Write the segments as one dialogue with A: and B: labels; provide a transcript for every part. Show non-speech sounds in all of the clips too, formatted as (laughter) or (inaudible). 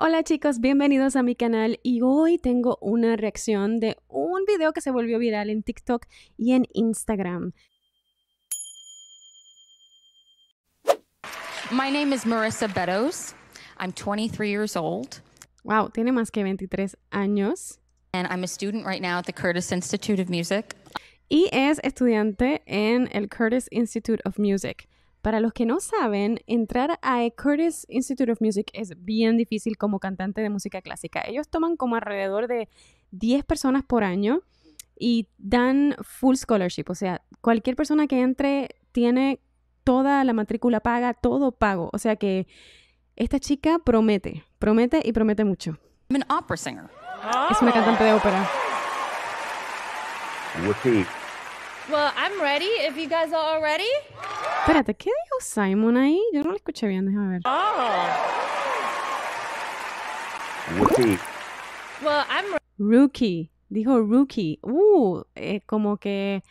A: Hola chicos, bienvenidos a mi canal y hoy tengo una reacción de un video que se volvió viral en TikTok y en Instagram. My name is Marissa Beddoes. I'm 23 years old. Wow, tiene más que 23 años. And I'm a student right now at the Curtis Institute of Music. Y es estudiante en el Curtis Institute of Music. Para los que no saben, entrar a Curtis Institute of Music es bien difícil como cantante de música clásica. Ellos toman como alrededor de 10 personas por año y dan full scholarship, o sea, cualquier persona que entre tiene toda la matrícula paga, todo pago, o sea que esta chica promete, promete y promete mucho. An Es una cantante de ópera. Well, I'm ready if you guys are all ready. Espérate, ¿qué dijo Simon ahí? Yo no lo escuché bien, déjame ver. Oh. Rookie. Well, I'm rookie. Dijo rookie. Uh, eh, como que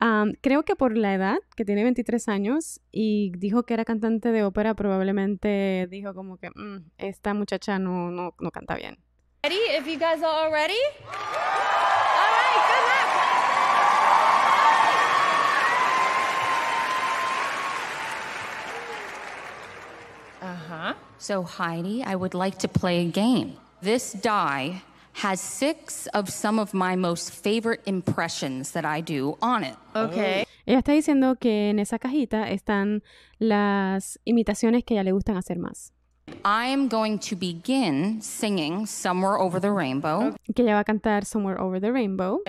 A: um, creo que por la edad, que tiene 23 años, y dijo que era cantante de ópera, probablemente dijo como que mm, esta muchacha no, no, canta bien. Ready if you guys are all So, Heidi, I would like to play a game. This die has six of some of my most favorite impressions that I do on it. Okay. Ella está diciendo que en esa cajita están las imitaciones que ya ella le gustan hacer más. I'm going to begin singing Somewhere Over the Rainbow. Que ella va a cantar Somewhere Over the Rainbow.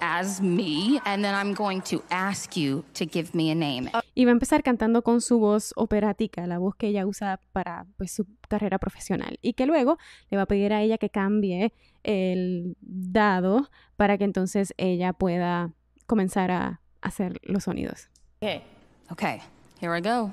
A: As me, and then I'm going to ask you to give me a name. Y va a empezar cantando con su voz operática, la voz que ella usa para pues, su carrera profesional. Y que luego le va a pedir a ella que cambie el dado para que entonces ella pueda comenzar a hacer los sonidos. Okay. Okay. Here I go.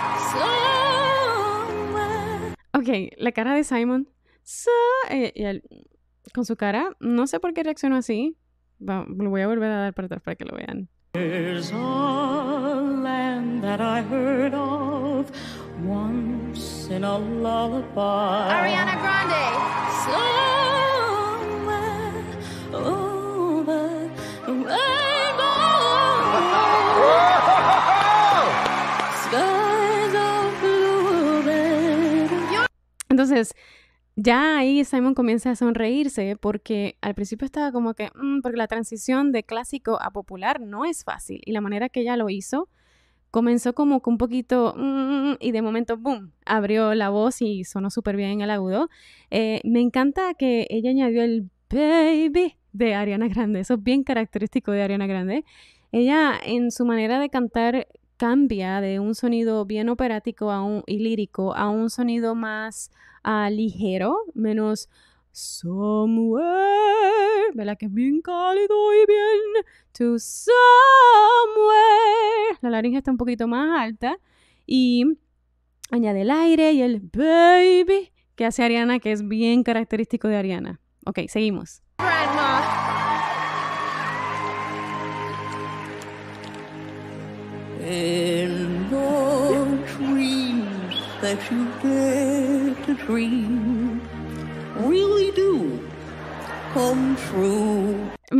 A: ok, la cara de Simon. Eh, con su cara, no sé por qué reaccionó así. voy a volver a dar para atrás para que lo vean. Entonces, ya ahí Simon comienza a sonreírse porque al principio estaba como que, mm, porque la transición de clásico a popular no es fácil y la manera que ella lo hizo comenzó como con un poquito mm", y de momento, ¡boom!, abrió la voz y sonó súper bien el agudo. Eh, me encanta que ella añadió el baby de Ariana Grande, eso es bien característico de Ariana Grande. Ella en su manera de cantar cambia de un sonido bien operático a un, y lírico a un sonido más ah, ligero, menos somewhere, Que es bien cálido y bien to La laringe está un poquito más alta y añade el aire y el baby que hace Ariana, que es bien característico de Ariana. Ok, seguimos. Me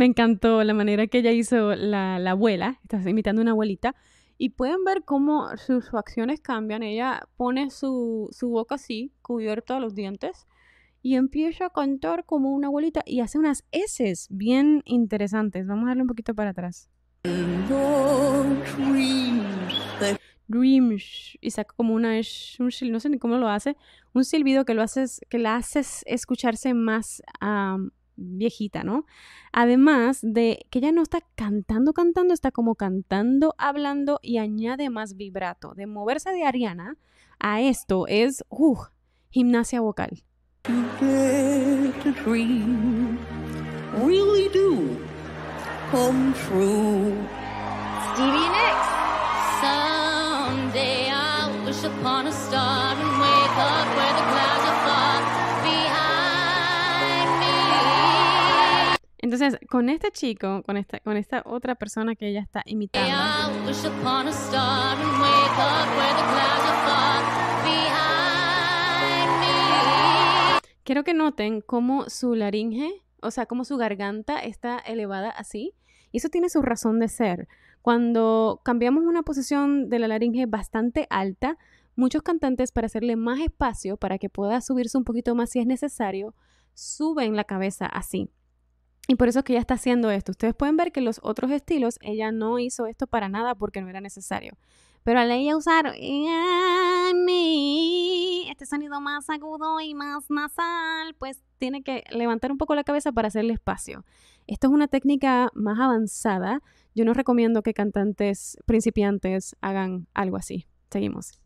A: encantó la manera que ella hizo la, abuela, estás imitando a una abuelita, y pueden ver cómo sus, acciones cambian. Ella pone su, su boca así, cubierta a los dientes, y empieza a cantar como una abuelita y hace unas heces bien interesantes. Vamos a darle un poquito para atrás. Dreams y saca como una no sé ni cómo lo hace, un silbido que lo haces que la haces escucharse más viejita, ¿no? Además de que ella no está cantando, cantando, está como cantando, hablando y añade más vibrato. De moverse de Ariana a esto es uh, gimnasia vocal. Really do come true. Stevie Nicks. Someday I'll wish upon a star and wake up where the clouds are far behind me. Entonces, con este chico, con esta, con esta otra persona que ella está imitando. I'll wish upon a star and wake up where the clouds are far behind me. Quiero que noten cómo su laringe, o sea, cómo su garganta está elevada así y eso tiene su razón de ser. Cuando cambiamos una posición de la laringe bastante alta, muchos cantantes para hacerle más espacio, para que pueda subirse un poquito más si es necesario, suben la cabeza así. Y por eso es que ella está haciendo esto. Ustedes pueden ver que los otros estilos, ella no hizo esto para nada porque no era necesario. Pero al ella usar este sonido más agudo y más nasal, pues tiene que levantar un poco la cabeza para hacerle espacio. Esto es una técnica más avanzada. Yo no recomiendo que cantantes principiantes hagan algo así. Seguimos.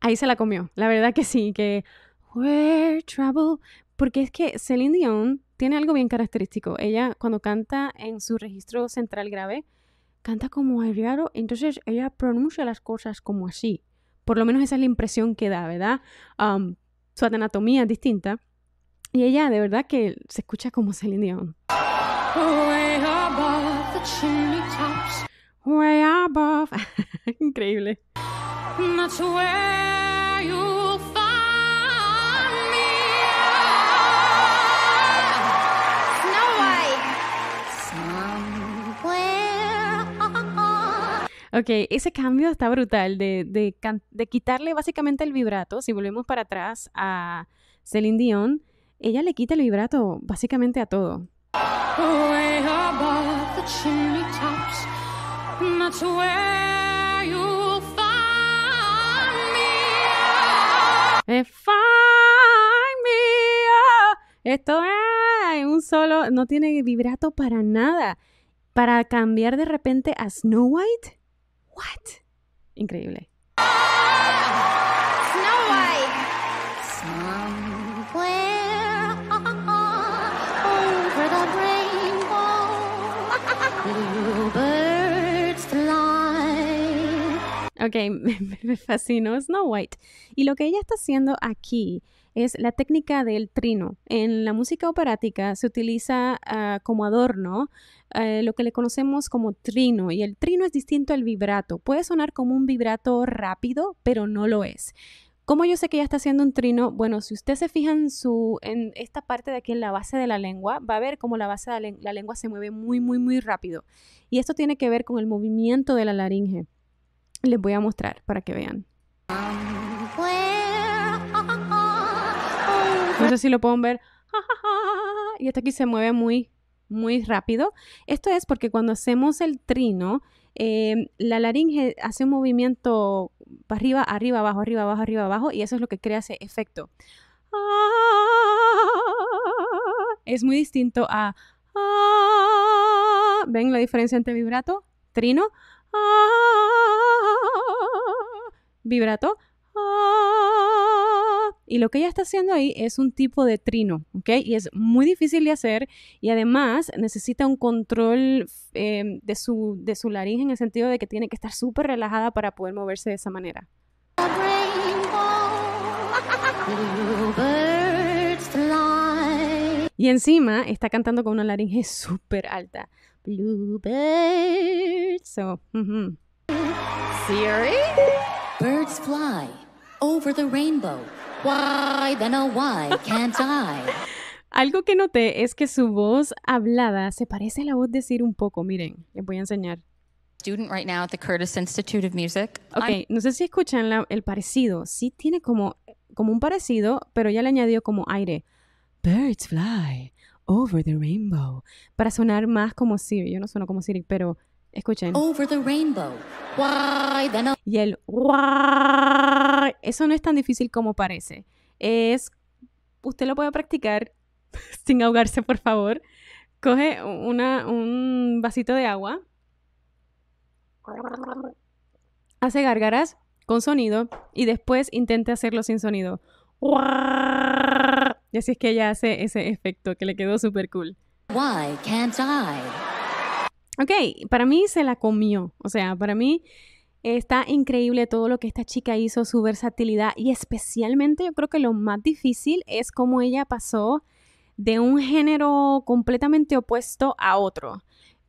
A: Ahí se la comió. La verdad que sí, que Where porque es que Celine Dion tiene algo bien característico. Ella, cuando canta en su registro central grave, canta como raro, entonces ella pronuncia las cosas como así. Por lo menos esa es la impresión que da, ¿verdad? Um, su anatomía es distinta. Y ella, de verdad, que se escucha como Celine Dion. Way above the tops. (laughs) Increíble. Ok, ese cambio está brutal de, quitarle básicamente el vibrato. Si volvemos para atrás a Celine Dion, ella le quita el vibrato básicamente a todo. Eh, Esto es un solo, no tiene vibrato para nada. Para cambiar de repente a Snow White ¿What? Increíble. Ok, (laughs) me, fascinó Snow White. Y lo que ella está haciendo aquí es la técnica del trino. En la música operática se utiliza ah, como adorno eh, lo que le conocemos como trino. Y el trino es distinto al vibrato. Puede sonar como un vibrato rápido, pero no lo es. ¿Cómo yo sé que ella está haciendo un trino? Bueno, si usted se fija en, su, en esta parte de aquí, en la base de la lengua, va a ver cómo la base de la lengua se mueve muy, muy, muy rápido. Y esto tiene que ver con el movimiento de la laringe. Les voy a mostrar para que vean. Entonces, si lo pueden ver. (laughs) Y esto aquí se mueve muy, muy rápido. Esto es porque cuando hacemos el trino, em, la laringe hace un movimiento para arriba, arriba, abajo, arriba, abajo, arriba, abajo, y eso es lo que crea ese efecto. (laughs) Es muy distinto a... (laughs) ¿Ven la diferencia entre vibrato, trino? vibrato. y lo que ella está haciendo ahí es un tipo de trino, ¿ok? Y es muy difícil de hacer y además necesita un control em, de, su, de su laringe en el sentido de que tiene que estar súper relajada para poder moverse de esa manera. Y encima está cantando con una laringe súper alta. Bluebird. So, mm-hmm. Siri? Birds fly over the rainbow. Why then oh why can't I? Algo que noté es que su voz hablada se parece a la voz de Siri un poco. Miren, les voy a enseñar. Student right now at the Curtis Institute of Music. Ok, no sé si escuchan el parecido. Sí tiene como, como un parecido, pero ya le añadió como aire. Birds fly Over the Rainbow, para sonar más como Siri. Yo no sueno como Siri, pero escuchen. Over the Rainbow. y el eso no es tan difícil como parece. Es, usted lo puede practicar (laughs) sin ahogarse, por favor. Coge una, un vasito de agua, hace gárgaras con sonido y después intente hacerlo sin sonido. Y así es que ella hace ese efecto que le quedó súper cool. Ok, para mí se la comió. O sea, para mí está increíble todo lo que esta chica hizo, su versatilidad y especialmente yo creo que lo más difícil es cómo ella pasó de un género completamente opuesto a otro.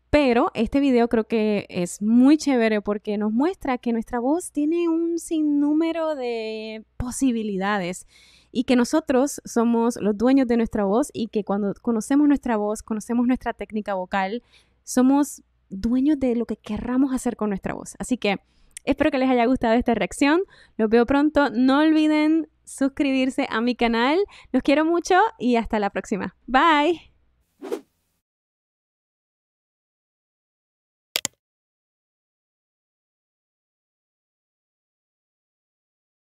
A: Pero este video creo que es muy chévere porque nos muestra que nuestra voz tiene un sinnúmero de posibilidades y que nosotros somos los dueños de nuestra voz y que cuando conocemos nuestra voz, conocemos nuestra técnica vocal, somos dueños de lo que querramos hacer con nuestra voz. Así que espero que les haya gustado esta reacción. Los veo pronto. No olviden suscribirse a mi canal. Los quiero mucho y hasta la próxima. Bye.